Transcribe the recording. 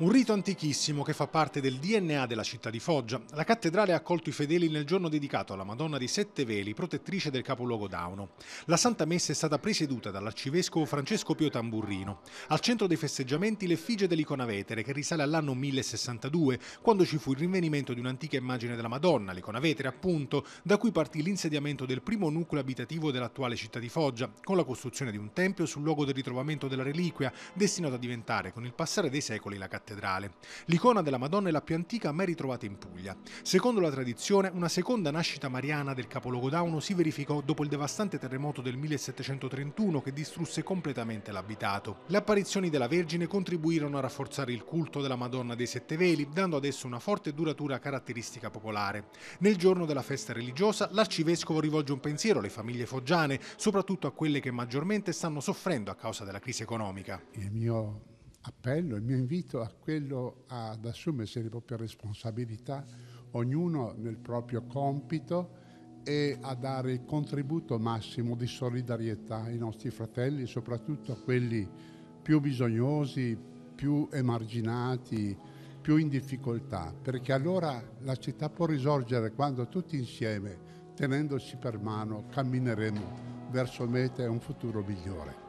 Un rito antichissimo che fa parte del DNA della città di Foggia. La cattedrale ha accolto i fedeli nel giorno dedicato alla Madonna di Sette Veli, protettrice del capoluogo Dauno. La Santa Messa è stata presieduta dall'arcivescovo Francesco Pio Tamburrino. Al centro dei festeggiamenti l'effigie dell'icona vetere che risale all'anno 1062, quando ci fu il rinvenimento di un'antica immagine della Madonna, l'icona vetere appunto, da cui partì l'insediamento del primo nucleo abitativo dell'attuale città di Foggia, con la costruzione di un tempio sul luogo del ritrovamento della reliquia, destinato a diventare con il passare dei secoli la cattedrale cattedrale. L'icona della Madonna è la più antica mai ritrovata in Puglia. Secondo la tradizione, una seconda nascita mariana del capoluogo Dauno si verificò dopo il devastante terremoto del 1731 che distrusse completamente l'abitato. Le apparizioni della Vergine contribuirono a rafforzare il culto della Madonna dei Sette Veli, dando ad esso una forte e duratura caratteristica popolare. Nel giorno della festa religiosa, l'arcivescovo rivolge un pensiero alle famiglie foggiane, soprattutto a quelle che maggiormente stanno soffrendo a causa della crisi economica. Il mio appello, il mio invito è quello ad assumersi le proprie responsabilità, ognuno nel proprio compito e a dare il contributo massimo di solidarietà ai nostri fratelli, soprattutto a quelli più bisognosi, più emarginati, più in difficoltà, perché allora la città può risorgere quando tutti insieme, tenendosi per mano, cammineremo verso mete e un futuro migliore.